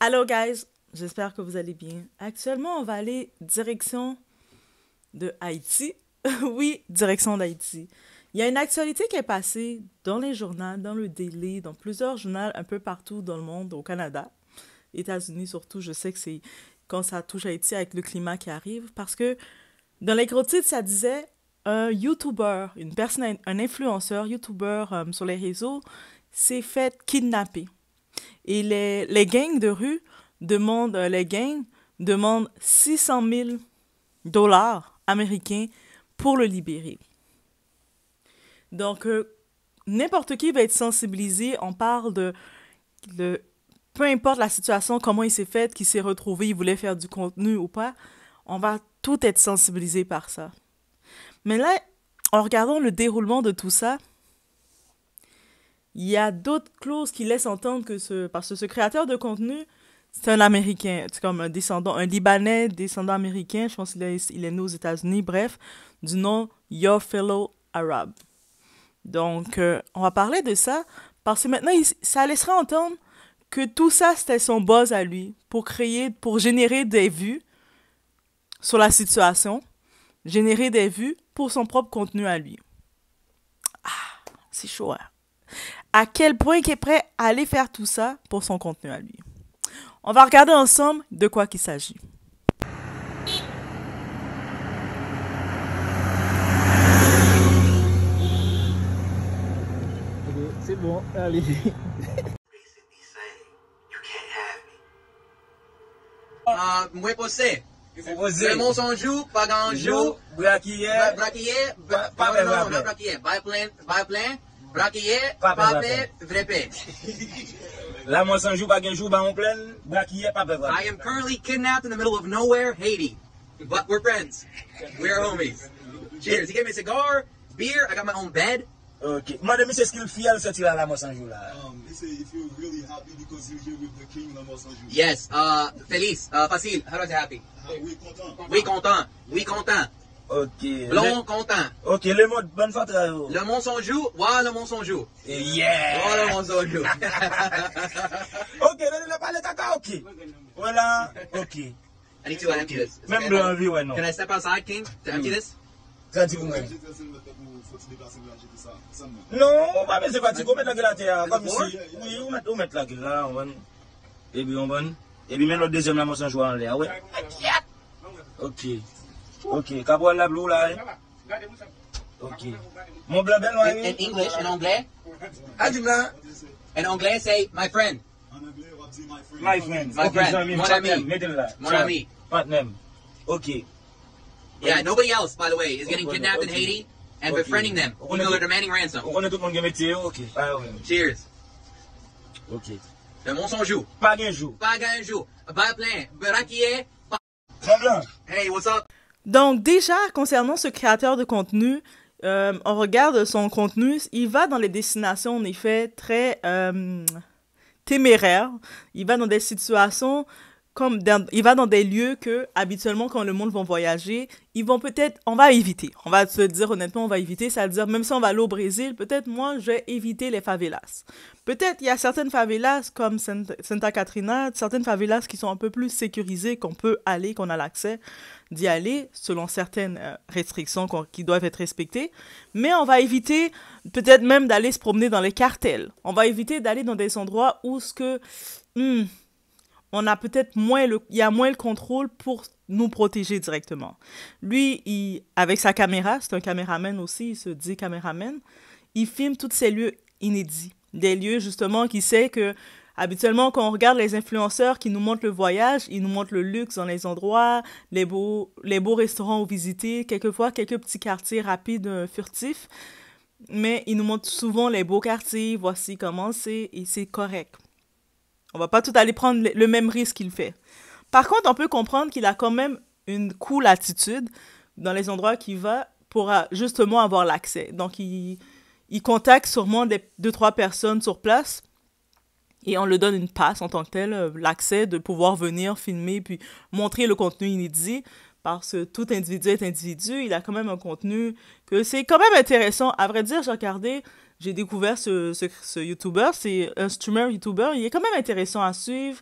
Allô, guys! J'espère que vous allez bien. Actuellement, on va aller direction de Haïti. oui, direction d'Haïti. Il y a une actualité qui est passée dans les journaux, dans le Daily, dans plusieurs journaux un peu partout dans le monde, au Canada, États-Unis surtout. Je sais que c'est quand ça touche Haïti avec le climat qui arrive, parce que dans les gros titres, ça disait un euh, YouTuber, une personne, un influenceur YouTuber euh, sur les réseaux s'est fait kidnapper. Et les, gangs de rue demandent, euh, les gangs demandent 600 000 dollars américains pour le libérer. Donc, euh, n'importe qui va être sensibilisé. On parle de, de peu importe la situation, comment il s'est fait, qui s'est retrouvé, il voulait faire du contenu ou pas, on va tout être sensibilisé par ça. Mais là, en regardant le déroulement de tout ça, il y a d'autres clauses qui laissent entendre que ce parce que ce créateur de contenu c'est un américain c'est comme un descendant un libanais descendant américain je pense qu'il est il est né aux États-Unis bref du nom Your Fellow Arab donc euh, on va parler de ça parce que maintenant ça laissera entendre que tout ça c'était son buzz à lui pour créer pour générer des vues sur la situation générer des vues pour son propre contenu à lui ah c'est chaud hein? à quel point il est prêt à aller faire tout ça pour son contenu à lui. On va regarder ensemble de quoi qu'il s'agit. C'est bon, allez. Uh, moi posé. c'est mot son jour, pas grand jour Braquillé. Braquillé. Pas vraiment. Braquillé. by plane papa vrepe. La mwen sanjou un genjou ba on plen, pape, vrepe. I am currently kidnapped in the middle of nowhere, Haiti. But we're friends. We're homies. Cheers. He gave me a cigar, beer, I got my own bed. Ok. Mwen de mi se skil fiyel se ti la la mwen sanjou la. Um, if you're really happy because you're here with the king la mwen Yes. Uh, feliz. Uh, facile. How do I say happy? Ah, oui, content. Oui, content. content. Ok. Blan, kontan. Ok, le moun. Ben fatra yo. Le moun sonjou. Wa, le moun sonjou. Yeah. Wa, le moun sonjou. Ok, le moun sonjou. Ok. Wala. Ok. Ani, ti wè anpi wè. Mèm wè anpi wè nou. Can I step outside, King? Te anpi this? Kran ti koum kwen. Nou, wapè se patik. Ou mèt la gè la tè ya. Kom si. Ou mèt la gè la. Ou mèt la gè la. Ou mèt la gè la. Ou mèt la gè la. Ebi, ou mèt. Ebi, mèt l Ok, Cabral la blue eh? là. Ok. Mon anglais. anglais, say my friend. En anglais, c'est my friend. My friend. Mon ami. Mon ami. Ok. Yeah, nobody else, by the way, is getting kidnapped in Haiti and befriending them, they're demanding ransom. On tout ok. Ah, Cheers. Ok. Pas un jour. Pas Hey, what's up? Donc déjà, concernant ce créateur de contenu, euh, on regarde son contenu, il va dans les destinations en effet très euh, téméraires, il va dans des situations il va dans des lieux que habituellement quand le monde va voyager, ils vont peut-être, on va éviter. On va se dire honnêtement, on va éviter. Ça veut dire même si on va aller au Brésil, peut-être moi je vais éviter les favelas. Peut-être il y a certaines favelas comme Santa Catarina, certaines favelas qui sont un peu plus sécurisées, qu'on peut aller, qu'on a l'accès d'y aller selon certaines euh, restrictions qui doivent être respectées. Mais on va éviter peut-être même d'aller se promener dans les cartels. On va éviter d'aller dans des endroits où ce que hmm, on a peut-être moins il y a moins le contrôle pour nous protéger directement. Lui, il, avec sa caméra, c'est un caméraman aussi, il se dit caméraman, il filme tous ces lieux inédits, des lieux justement qui sait que habituellement quand on regarde les influenceurs qui nous montrent le voyage, ils nous montrent le luxe dans les endroits, les beaux, les beaux restaurants où visiter, quelquefois quelques petits quartiers rapides euh, furtifs, mais ils nous montrent souvent les beaux quartiers, voici comment c'est et c'est correct. On va pas tout aller prendre le même risque qu'il fait. Par contre, on peut comprendre qu'il a quand même une cool attitude dans les endroits qu'il va pour euh, justement avoir l'accès. Donc, il, il contacte sûrement des, deux, trois personnes sur place et on le donne une passe en tant que tel, euh, l'accès de pouvoir venir filmer puis montrer le contenu inédit parce que tout individu est individu, il a quand même un contenu que c'est quand même intéressant. À vrai dire, j'ai regardé j'ai découvert ce, ce, YouTuber. C'est un streamer YouTuber. Il est quand même intéressant à suivre.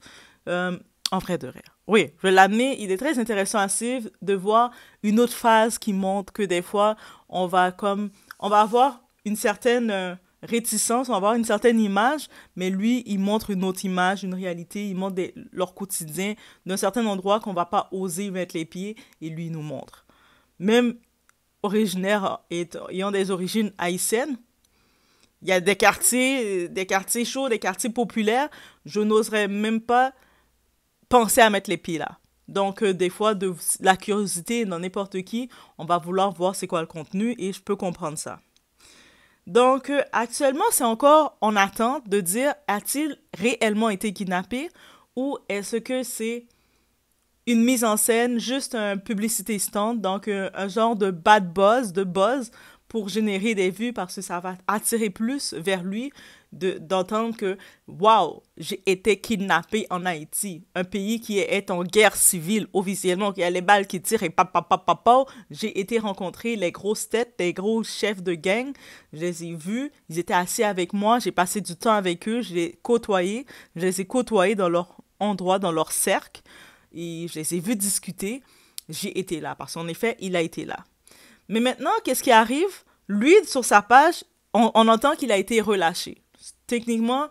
Euh, en vrai de rire. Oui, je l'admets, Il est très intéressant à suivre de voir une autre phase qui montre que des fois, on va comme. On va avoir une certaine. Euh, réticence, on va avoir une certaine image, mais lui, il montre une autre image, une réalité, il montre leur quotidien d'un certain endroit qu'on va pas oser mettre les pieds, et lui, il nous montre. Même originaire, et, ayant des origines haïtiennes, il y a des quartiers, des quartiers chauds, des quartiers populaires. Je n'oserais même pas penser à mettre les pieds là. Donc, euh, des fois, de la curiosité dans n'importe qui, on va vouloir voir c'est quoi le contenu et je peux comprendre ça. Donc, euh, actuellement, c'est encore en attente de dire a-t-il réellement été kidnappé ou est-ce que c'est une mise en scène, juste un publicité stand, donc euh, un genre de bad buzz, de buzz pour générer des vues parce que ça va attirer plus vers lui d'entendre que waouh j'ai été kidnappé en Haïti un pays qui est en guerre civile officiellement qui a les balles qui tirent et pap j'ai été rencontrer les grosses têtes les gros chefs de gang je les ai vus ils étaient assis avec moi j'ai passé du temps avec eux je les côtoyé je les ai côtoyés dans leur endroit dans leur cercle et je les ai vus discuter j'ai été là parce qu'en effet il a été là mais maintenant, qu'est-ce qui arrive? Lui, sur sa page, on, entend qu'il a été relâché. Techniquement,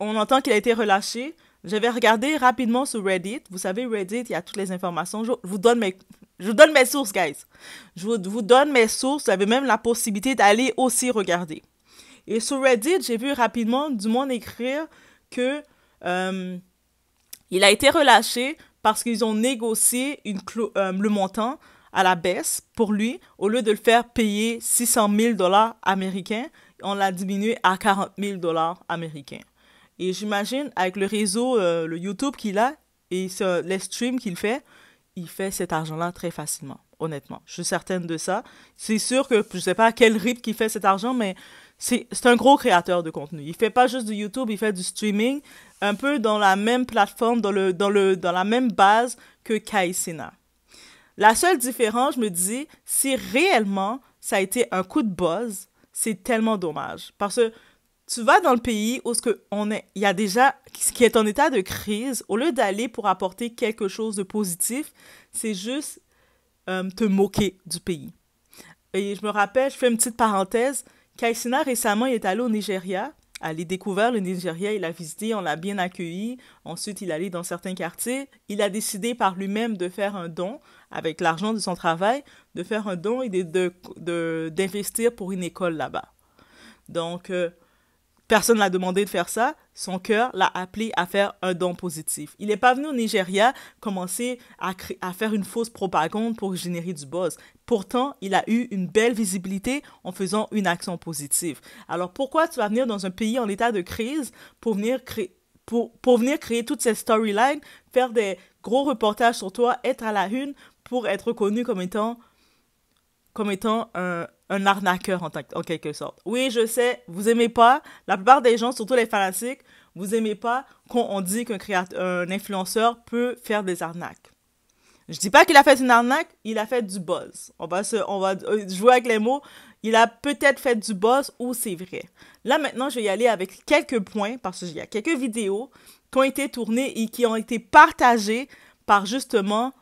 on entend qu'il a été relâché. J'avais regardé rapidement sur Reddit. Vous savez, Reddit, il y a toutes les informations. Je vous donne mes, je vous donne mes sources, guys. Je vous, donne mes sources. Vous avez même la possibilité d'aller aussi regarder. Et sur Reddit, j'ai vu rapidement du monde écrire que euh, il a été relâché parce qu'ils ont négocié une euh, le montant à la baisse pour lui. Au lieu de le faire payer 600 000 dollars américains, on l'a diminué à 40 000 dollars américains. Et j'imagine avec le réseau, euh, le YouTube qu'il a et les streams qu'il fait, il fait cet argent-là très facilement, honnêtement. Je suis certaine de ça. C'est sûr que je ne sais pas à quel rythme qu'il fait cet argent, mais c'est un gros créateur de contenu. Il ne fait pas juste du YouTube, il fait du streaming, un peu dans la même plateforme, dans, dans, la même base que Kaisina. La seule différence, je me dis, si réellement ça a été un coup de buzz, c'est tellement dommage. Parce que tu vas dans le pays où ce que on est, il y a déjà qui est en état de crise, au lieu d'aller pour apporter quelque chose de positif, c'est juste euh, te moquer du pays. Et je me rappelle, je fais une petite parenthèse, Kaisina récemment est allé au Nigeria allé découvrir le Nigeria, il a visité, on l'a bien accueilli. Ensuite, il allait dans certains quartiers. Il a décidé par lui-même de faire un don avec l'argent de son travail, de faire un don et d'investir de, de, pour une école là-bas. Donc, euh, Personne ne l'a demandé de faire ça. Son cœur l'a appelé à faire un don positif. Il n'est pas venu au Nigeria commencer à, faire une fausse propagande pour générer du buzz. Pourtant, il a eu une belle visibilité en faisant une action positive. Alors pourquoi tu vas venir dans un pays en état de crise pour venir créer pour, pour venir créer toutes ces storylines, faire des gros reportages sur toi, être à la une pour être connu comme étant comme étant un, un arnaqueur en, en, quelque sorte. Oui, je sais, vous aimez pas, la plupart des gens, surtout les fanatiques, vous aimez pas quand on dit qu'un créateur, un influenceur peut faire des arnaques. Je dis pas qu'il a fait une arnaque, il a fait du buzz. On va, se, on va euh, jouer avec les mots. Il a peut-être fait du buzz ou c'est vrai. Là maintenant, je vais y aller avec quelques points parce qu'il y a quelques vidéos qui ont été tournées et qui ont été partagées par justement,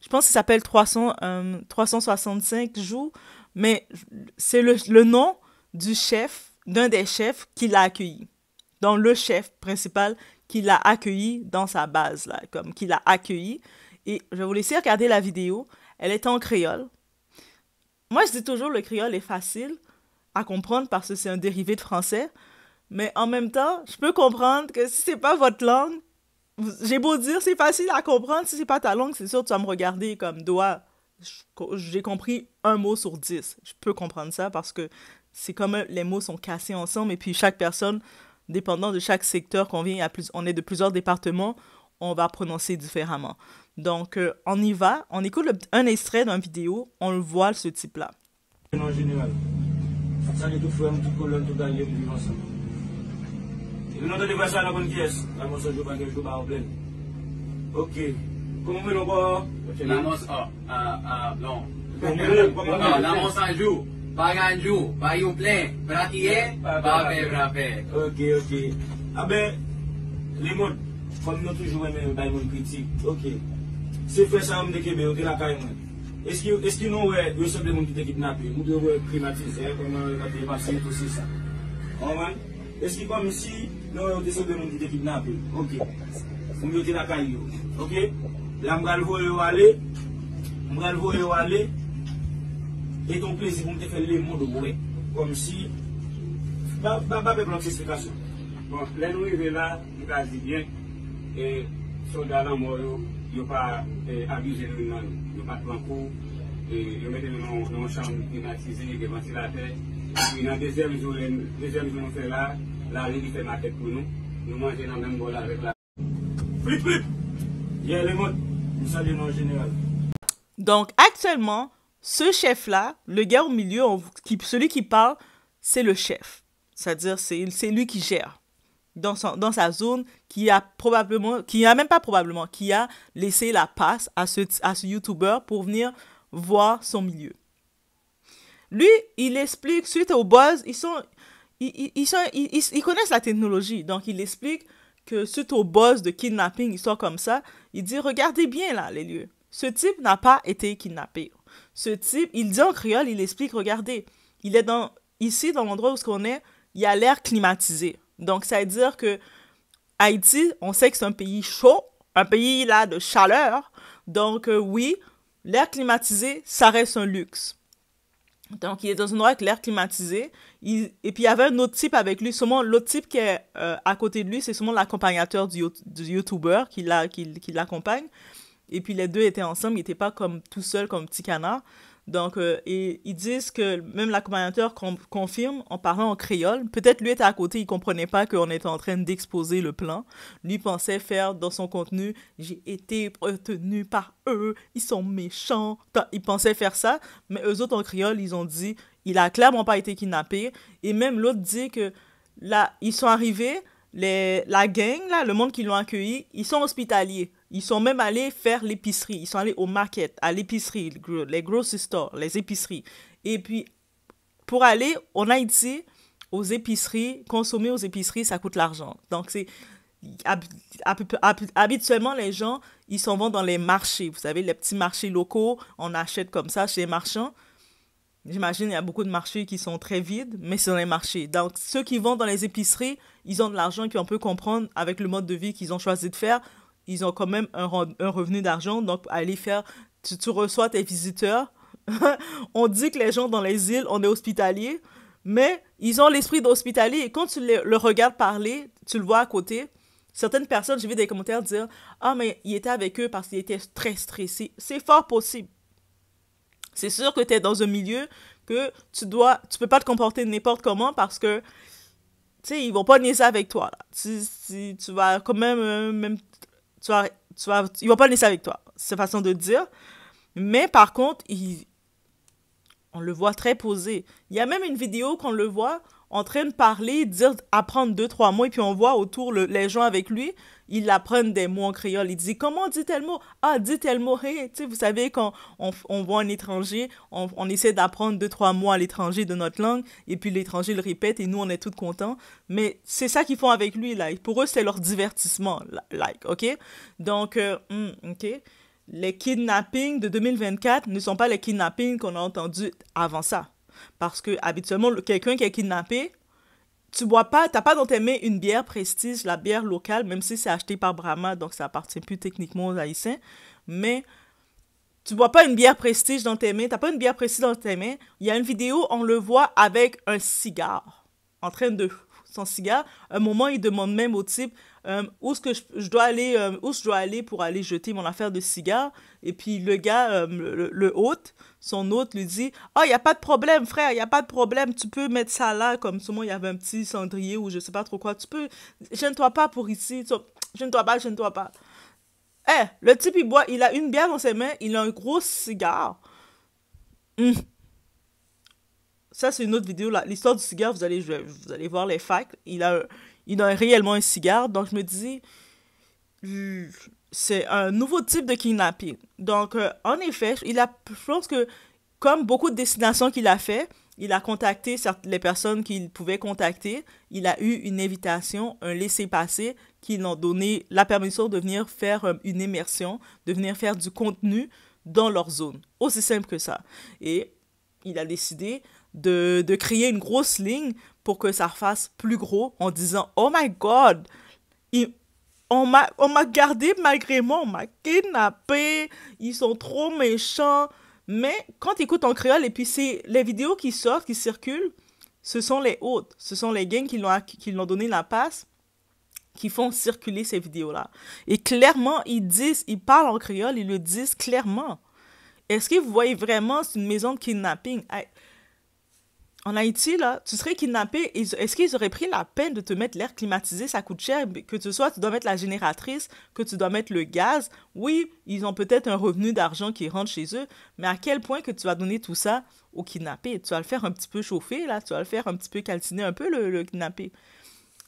je pense qu'il s'appelle 365 euh, jours mais c'est le, nom du chef, d'un des chefs qui l'a accueilli. Donc le chef principal qui l'a accueilli dans sa base, là, comme qui l'a accueilli. Et je vais vous laisser regarder la vidéo. Elle est en créole. Moi, je dis toujours le créole est facile à comprendre parce que c'est un dérivé de français. Mais en même temps, je peux comprendre que si n'est pas votre langue, j'ai beau dire c'est facile à comprendre, si c'est pas ta langue, c'est sûr que tu vas me regarder comme doigt j'ai compris un mot sur dix. Je peux comprendre ça parce que c'est comme les mots sont cassés ensemble et puis chaque personne, dépendant de chaque secteur qu'on vient, plus, on est de plusieurs départements, on va prononcer différemment. Donc, euh, on y va, on écoute un extrait d'une vidéo, on le voit ce type-là. En général, ça Ok. Kon mwen o ba? Namos anjou, pa ganjou, pa yon plen, pratiye, pa bevrape. Ok, ok. A ah be, li moun, kon mwen yo toujou wè men yo da yon kritik. Ok. Se fè sa mwen dekebe, yo te lakay mwen. Eski nou wè, wè seble mwen ki te kitnapye. Mwen te wè primatise, kon mwen wè katè yon pasi, tout si sa. Ok. Eski pwè mwen si, nou wè wè seble mwen ki te kitnapye. Ok. Mwen yo te lakay yo. Ok. La mga lvo yo ale, mga lvo yo ale, de ton plezi pou mte fe le moun do mwen, kom si, pa pa pe blok s'esplikasyon. Bon, le nou i ve la, li kazi diyen, e solda lan mwoyo, yo pa abije nou nan, yo pa kwan pou, e yo mette nou nan chanm dinatize, de vansi la tè, api nan dezyen mjou nou fe la, la li di fè ma tèp pou nou, nou manje nan mwen mwola vek la. Flip, flip, diye le moun, général. Donc actuellement, ce chef-là, le gars au milieu, qui, celui qui parle, c'est le chef. C'est-à-dire, c'est, lui qui gère dans, son, dans sa zone, qui a probablement, qui a même pas probablement, qui a laissé la passe à ce, à ce YouTuber pour venir voir son milieu. Lui, il explique, suite au buzz, ils sont, ils, ils, ils, connaissent la technologie. Donc, il explique que suite au boss de kidnapping, histoire comme ça, il dit regardez bien là les lieux. Ce type n'a pas été kidnappé. Ce type, il dit en créole, il explique regardez, il est dans ici dans l'endroit où ce qu'on est, il y a l'air climatisé. Donc ça veut dire que Haïti, on sait que c'est un pays chaud, un pays là de chaleur. Donc euh, oui, l'air climatisé, ça reste un luxe. Donc il est dans un endroit avec l'air climatisé et puis il y avait un autre type avec lui, Seulement, l'autre type qui est euh, à côté de lui, c'est seulement l'accompagnateur du, youtubeur qui l'accompagne. Et puis les deux étaient ensemble, ils n'étaient pas comme tout seuls, comme petit canard. Donc, euh, et ils disent que même l'accompagnateur confirme en parlant en créole. Peut-être lui était à côté, il comprenait pas qu'on était en train d'exposer le plan. Lui pensait faire dans son contenu, j'ai été retenu par eux, ils sont méchants. Il pensait faire ça, mais eux autres en créole, ils ont dit, il a clairement pas été kidnappé. Et même l'autre dit que là, ils sont arrivés, les, la gang, là, le monde qui l'ont accueilli, ils sont hospitaliers. Ils sont même allés faire l'épicerie. Ils sont allés au market, à l'épicerie, les grocery stores, les épiceries. Et puis, pour aller en Haïti, aux épiceries, consommer aux épiceries, ça coûte l'argent. Donc, c'est habituellement, les gens, ils s'en vont dans les marchés. Vous savez, les petits marchés locaux, on achète comme ça chez les marchands. J'imagine il y a beaucoup de marchés qui sont très vides, mais c'est dans les marchés. Donc ceux qui vont dans les épiceries, ils ont de l'argent on peut comprendre avec le mode de vie qu'ils ont choisi de faire. Ils ont quand même un, revenu d'argent, donc aller faire, tu, reçois tes visiteurs. on dit que les gens dans les îles, on est hospitaliers, mais ils ont l'esprit d'hospitalier. Et quand tu le, regardes parler, tu le vois à côté. Certaines personnes, j'ai vu des commentaires dire Ah, mais il était avec eux parce qu'il était très stressé. C'est fort possible. C'est sûr que tu es dans un milieu que tu dois tu peux pas te comporter n'importe comment parce que tu sais ils vont pas ça avec toi là. Tu, vas quand même euh, même tu vont pas ça avec toi c'est façon de dire mais par contre ils, on le voit très posé il y a même une vidéo qu'on le voit en train de parler, dire, apprendre deux, trois mots, et puis on voit autour les gens avec lui, ils apprennent des mots en créole. Il dit, comment on dit tel mot? Ah, dit tel mot. tu sais, vous savez, quand on, voit un étranger, on, essaie d'apprendre deux, trois mots à l'étranger de notre langue, et puis l'étranger le répète, et nous, on est tous contents. Mais c'est ça qu'ils font avec lui, là. Pour eux, c'est leur divertissement, like, OK? Donc, euh, hmm, OK les kidnappings de 2024 ne sont pas les kidnappings qu'on a entendus avant ça. Parce que habituellement, quelqu'un qui est kidnappé, tu bois pas, t'as pas dans tes mains une bière prestige, la bière locale, même si c'est acheté par Brahma, donc ça appartient plus techniquement aux Haïtiens, mais tu bois pas une bière prestige dans tes mains, t'as pas une bière prestige dans tes mains. Il y a une vidéo, on le voit avec un cigare, en train de son cigare. un moment, il demande même au type euh, où est-ce que je, dois aller, euh, où je dois aller pour aller jeter mon affaire de cigare. Et puis le gars, euh, le, hôte, son hôte lui dit Ah, il n'y a pas de problème, frère, il n'y a pas de problème, tu peux mettre ça là, comme souvent il y avait un petit cendrier ou je sais pas trop quoi. Tu peux, Je ne toi pas pour ici, ne toi pas, je ne toi pas. Eh, le type, il boit, il a une bière dans ses mains, il a un gros cigare. Hum ça c'est une autre vidéo l'histoire du cigare vous allez vous allez voir les facts il a il a réellement un cigare donc je me dis c'est un nouveau type de kidnapping donc euh, en effet il a je pense que comme beaucoup de destinations qu'il a fait il a contacté les personnes qu'il pouvait contacter il a eu une invitation un laisser passer qui l'ont donné la permission de venir faire euh, une immersion de venir faire du contenu dans leur zone aussi simple que ça et il a décidé de, de créer une grosse ligne pour que ça fasse plus gros en disant Oh my God, il, on m'a gardé malgré moi, on m'a kidnappé, ils sont trop méchants. Mais quand tu écoutes en créole, et puis c'est les vidéos qui sortent, qui circulent, ce sont les hôtes, ce sont les gangs qui l'ont qui l'ont donné la passe, qui font circuler ces vidéos-là. Et clairement, ils disent, ils parlent en créole, ils le disent clairement. Est-ce que vous voyez vraiment c'est une maison de kidnapping? en Haïti, là, tu serais kidnappé. Est-ce qu'ils auraient pris la peine de te mettre l'air climatisé Ça coûte cher. Que ce soit, tu dois mettre la génératrice, que tu dois mettre le gaz. Oui, ils ont peut-être un revenu d'argent qui rentre chez eux, mais à quel point que tu vas donner tout ça au kidnappé Tu vas le faire un petit peu chauffer, là. Tu vas le faire un petit peu calciner un peu, le, kidnappé.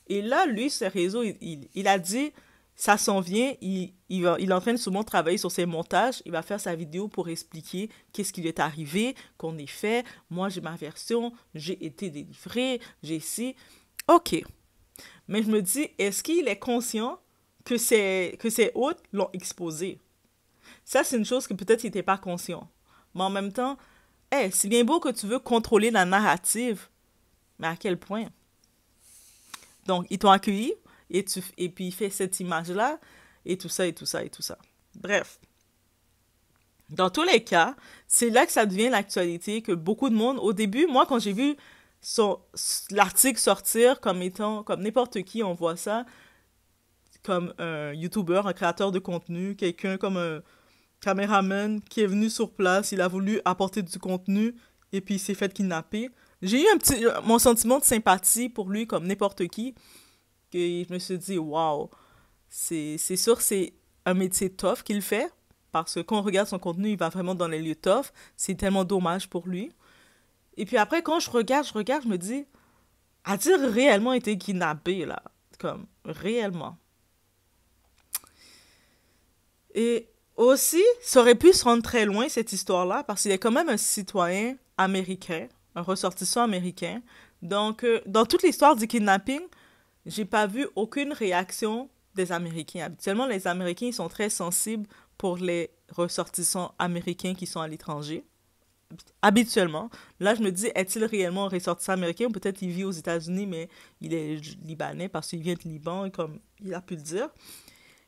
Et là, lui, ce réseau, il a dit ça s'en vient, il, il, va, il, est en train de souvent travailler sur ses montages, il va faire sa vidéo pour expliquer qu'est-ce qui lui est arrivé, qu'on est fait, moi j'ai ma version, j'ai été délivré, j'ai ici. OK. Mais je me dis, est-ce qu'il est conscient que ses, que hôtes l'ont exposé? Ça, c'est une chose que peut-être il n'était pas conscient. Mais en même temps, hey, c'est bien beau que tu veux contrôler la narrative, mais à quel point? Donc, ils t'ont accueilli, et, tu, et puis il fait cette image-là, et tout ça, et tout ça, et tout ça. Bref. Dans tous les cas, c'est là que ça devient l'actualité, que beaucoup de monde, au début, moi, quand j'ai vu l'article sortir comme étant, comme n'importe qui, on voit ça, comme un YouTuber, un créateur de contenu, quelqu'un comme un caméraman qui est venu sur place, il a voulu apporter du contenu, et puis il s'est fait kidnapper. J'ai eu un petit, mon sentiment de sympathie pour lui, comme n'importe qui, que je me suis dit, waouh, c'est sûr, c'est un métier tough qu'il fait, parce que quand on regarde son contenu, il va vraiment dans les lieux tough. C'est tellement dommage pour lui. Et puis après, quand je regarde, je regarde, je me dis, a-t-il réellement été kidnappé, là? Comme, réellement. Et aussi, ça aurait pu se rendre très loin, cette histoire-là, parce qu'il est quand même un citoyen américain, un ressortissant américain. Donc, euh, dans toute l'histoire du kidnapping, j'ai pas vu aucune réaction des Américains. Habituellement, les Américains sont très sensibles pour les ressortissants américains qui sont à l'étranger. Habituellement. Là, je me dis, est-il réellement un ressortissant américain? Peut-être il vit aux États-Unis, mais il est libanais parce qu'il vient de Liban, comme il a pu le dire.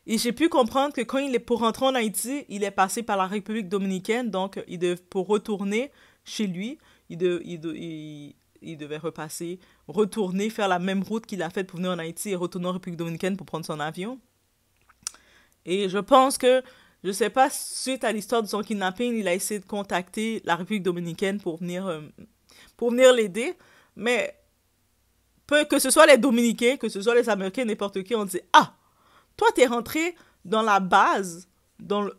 Et j'ai pu comprendre que quand il est pour rentrer en Haïti, il est passé par la République dominicaine, donc il de, pour retourner chez lui, il, doit... il, il devait repasser, retourner, faire la même route qu'il a faite pour venir en Haïti et retourner en République dominicaine pour prendre son avion. Et je pense que, je sais pas, suite à l'histoire de son kidnapping, il a essayé de contacter la République dominicaine pour venir, euh, venir l'aider. Mais peu, que ce soit les Dominicains, que ce soit les Américains, n'importe qui, on dit Ah, toi, tu es rentré dans la base, dans le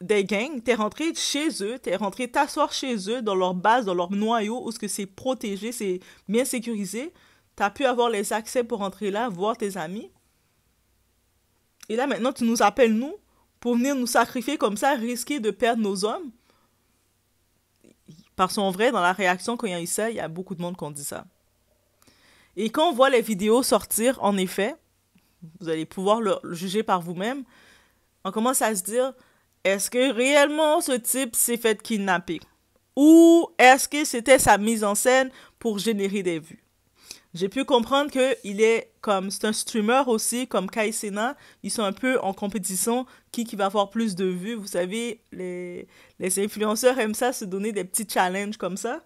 des gangs, t'es rentré chez eux, t'es rentré t'asseoir chez eux, dans leur base, dans leur noyau, où ce que c'est protégé, c'est bien sécurisé. T'as pu avoir les accès pour rentrer là, voir tes amis. Et là, maintenant, tu nous appelles, nous, pour venir nous sacrifier comme ça, risquer de perdre nos hommes. Parce qu'en vrai, dans la réaction quand il y a eu ça, il y a beaucoup de monde qui ont dit ça. Et quand on voit les vidéos sortir, en effet, vous allez pouvoir le, le juger par vous-même, on commence à se dire, est-ce que réellement ce type s'est fait kidnapper ou est-ce que c'était sa mise en scène pour générer des vues J'ai pu comprendre que il est comme c'est un streamer aussi comme Kai Sena, ils sont un peu en compétition qui qui va avoir plus de vues, vous savez les les influenceurs aiment ça se donner des petits challenges comme ça.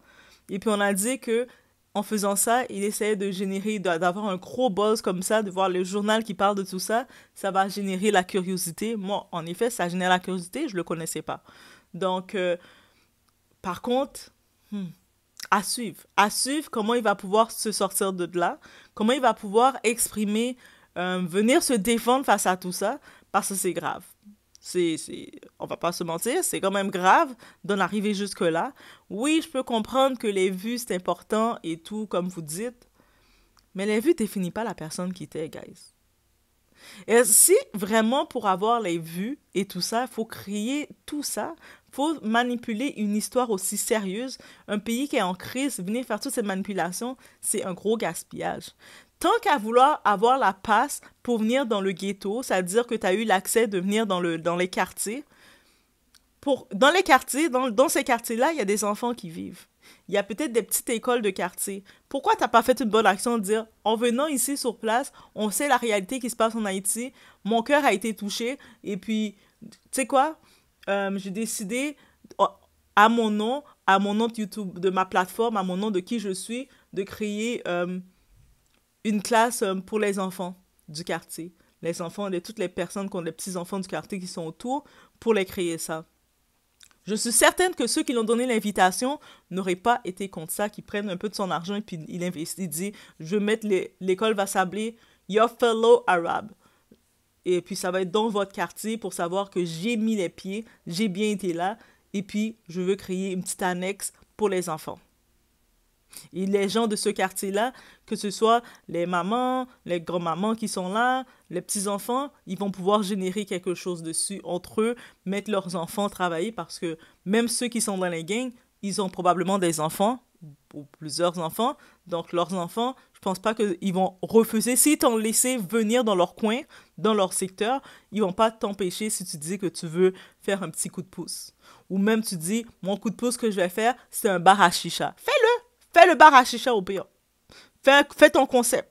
Et puis on a dit que en faisant ça, il essaie de générer, d'avoir un gros buzz comme ça, de voir le journal qui parle de tout ça, ça va générer la curiosité. Moi, en effet, ça génère la curiosité, je ne le connaissais pas. Donc, euh, par contre, hmm, à suivre. À suivre comment il va pouvoir se sortir de là, comment il va pouvoir exprimer, euh, venir se défendre face à tout ça, parce que c'est grave. C'est, ne on va pas se mentir, c'est quand même grave d'en arriver jusque-là. Oui, je peux comprendre que les vues, c'est important et tout, comme vous dites, mais les vues ne définissent pas la personne qui était, guys. Et si vraiment pour avoir les vues et tout ça, il faut créer tout ça, faut manipuler une histoire aussi sérieuse, un pays qui est en crise, venir faire toutes ces manipulations, c'est un gros gaspillage tant qu'à vouloir avoir la passe pour venir dans le ghetto, c'est-à-dire que tu as eu l'accès de venir dans, le, dans les quartiers, pour, dans les quartiers, dans, ces quartiers-là, il y a des enfants qui vivent. Il y a peut-être des petites écoles de quartier. Pourquoi tu n'as pas fait une bonne action de dire, en venant ici sur place, on sait la réalité qui se passe en Haïti, mon cœur a été touché, et puis, tu sais quoi, euh, j'ai décidé, oh, à mon nom, à mon nom de YouTube, de ma plateforme, à mon nom de qui je suis, de créer... Euh, une classe euh, pour les enfants du quartier. Les enfants de toutes les personnes qui ont des petits-enfants du quartier qui sont autour pour les créer ça. Je suis certaine que ceux qui l'ont donné l'invitation n'auraient pas été contre ça, qui prennent un peu de son argent et puis il investit, dit Je vais mettre l'école va sabler Your fellow Arab. Et puis ça va être dans votre quartier pour savoir que j'ai mis les pieds, j'ai bien été là, et puis je veux créer une petite annexe pour les enfants. Et les gens de ce quartier-là, que ce soit les mamans, les grands-mamans qui sont là, les petits-enfants, ils vont pouvoir générer quelque chose dessus entre eux, mettre leurs enfants travailler parce que même ceux qui sont dans les gangs, ils ont probablement des enfants ou plusieurs enfants. Donc leurs enfants, je pense pas qu'ils vont refuser. Si t'ont laissé venir dans leur coin, dans leur secteur, ils vont pas t'empêcher si tu dis que tu veux faire un petit coup de pouce. Ou même tu dis, mon coup de pouce que je vais faire, c'est un bar à chicha. Fais-le! Fais le bar à chicha au pire. Fais, ton concept.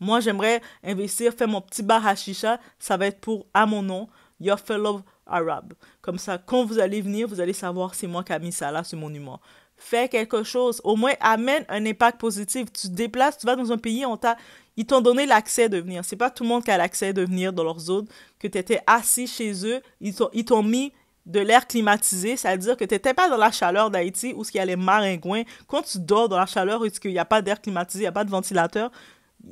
Moi, j'aimerais investir, faire mon petit bar à chicha. Ça va être pour, à mon nom, Your Fellow Arab. Comme ça, quand vous allez venir, vous allez savoir c'est moi qui ai mis ça là, ce monument. Fais quelque chose. Au moins, amène un impact positif. Tu te déplaces, tu vas dans un pays, on t'a, ils t'ont donné l'accès de venir. C'est pas tout le monde qui a l'accès de venir dans leur zone, que tu étais assis chez eux, ils t'ont, ils t'ont mis de l'air climatisé, c'est-à-dire que tu n'étais pas dans la chaleur d'Haïti où il y a les maringouins. Quand tu dors dans la chaleur où qu'il n'y a pas d'air climatisé, il n'y a pas de ventilateur,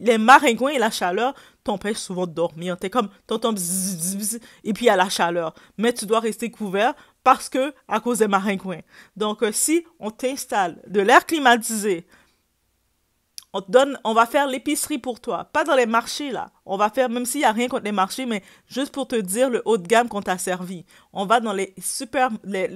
les maringouins et la chaleur t'empêchent souvent de dormir. es comme, t'entends et puis il y a la chaleur. Mais tu dois rester couvert parce que, à cause des maringouins. Donc, euh, si on t'installe de l'air climatisé, on donne, on va faire l'épicerie pour toi. Pas dans les marchés, là. On va faire, même s'il n'y a rien contre les marchés, mais juste pour te dire le haut de gamme qu'on t'a servi. On va dans les super, les,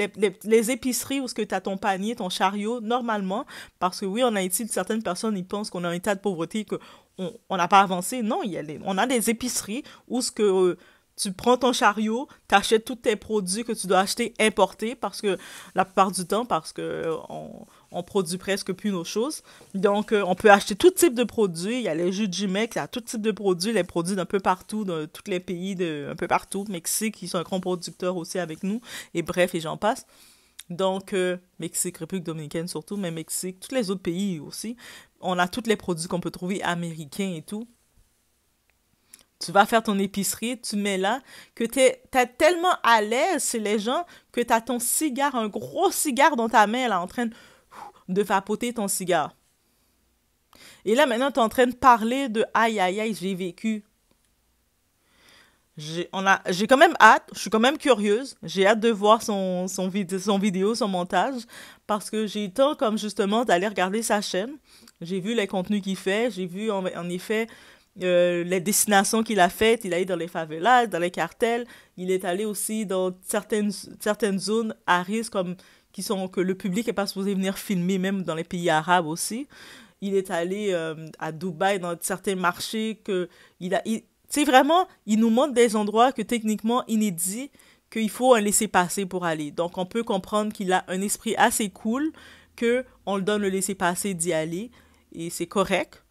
épiceries où ce que tu as ton panier, ton chariot, normalement. Parce que oui, en Haïti, certaines personnes, ils pensent qu'on est en état de pauvreté, qu'on n'a pas avancé. Non, il y a on a des épiceries où ce que, euh, tu prends ton chariot, tu achètes tous tes produits que tu dois acheter importés parce que la plupart du temps, parce que euh, on, on produit presque plus nos choses. Donc, euh, on peut acheter tout type de produits. Il y a les jus de Jumex, il y a tout type de produits, les produits d'un peu partout, dans tous les pays, de, un peu partout. Mexique, ils sont un grand producteur aussi avec nous. Et bref, et j'en passe. Donc, euh, Mexique, République dominicaine surtout, mais Mexique, tous les autres pays aussi. On a tous les produits qu'on peut trouver américains et tout tu vas faire ton épicerie, tu mets là, que tu es, tellement à l'aise chez les gens que tu as ton cigare, un gros cigare dans ta main, est en train de de vapoter ton cigare. Et là, maintenant, tu es en train de parler de aïe, aïe, aïe, j'ai vécu. J'ai quand même hâte, je suis quand même curieuse. J'ai hâte de voir son, son, vid son vidéo, son montage, parce que j'ai eu le temps, comme justement, d'aller regarder sa chaîne. J'ai vu les contenus qu'il fait, j'ai vu en, effet euh, les destinations qu'il a faites. Il a allé dans les favelas, dans les cartels. Il est allé aussi dans certaines, certaines zones à risque, comme qui sont que le public n'est pas supposé venir filmer, même dans les pays arabes aussi. Il est allé euh, à Dubaï dans certains marchés que il a. tu sais, vraiment, il nous montre des endroits que techniquement inédits, qu'il faut un laisser-passer pour aller. Donc, on peut comprendre qu'il a un esprit assez cool, que on le donne le laisser-passer d'y aller, et c'est correct.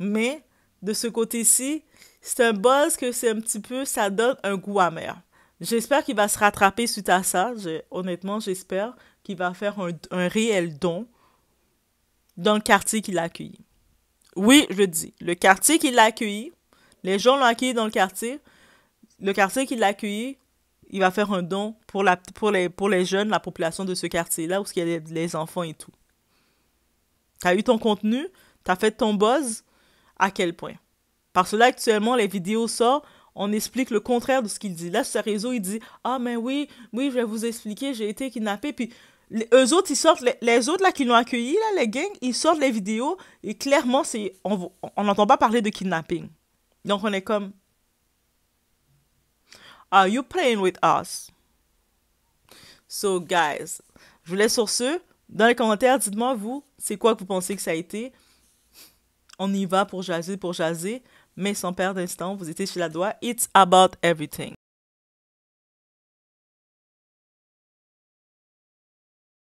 Mais, de ce côté-ci, c'est un buzz que c'est un petit peu, ça donne un goût amer. J'espère qu'il va se rattraper suite à ça. honnêtement, j'espère qu'il va faire un, réel don dans le quartier qui a accueilli. Oui, je dis, le quartier qui a accueilli, les gens l'ont accueilli dans le quartier, le quartier qui a accueilli, il va faire un don pour, la, pour, les, pour les jeunes, la population de ce quartier-là, où il y a les, enfants et tout. Tu as eu ton contenu, tu as fait ton buzz, à quel point? Parce que là, actuellement, les vidéos sortent, on explique le contraire de ce qu'il dit. Là, ce réseau, il dit Ah, mais oui, oui, je vais vous expliquer, j'ai été kidnappé. Puis les, autres, ils sortent, les, autres là qui l'ont accueilli, là, les gangs, ils sortent les vidéos et clairement, c'est, on n'entend pas parler de kidnapping. Donc, on est comme Are you playing with us? So, guys, je vous laisse sur ce. Dans les commentaires, dites-moi, vous, c'est quoi que vous pensez que ça a été? On y va pour jaser, pour jaser mais sans perdre d'instant, vous étiez sur la doigt. It's about everything.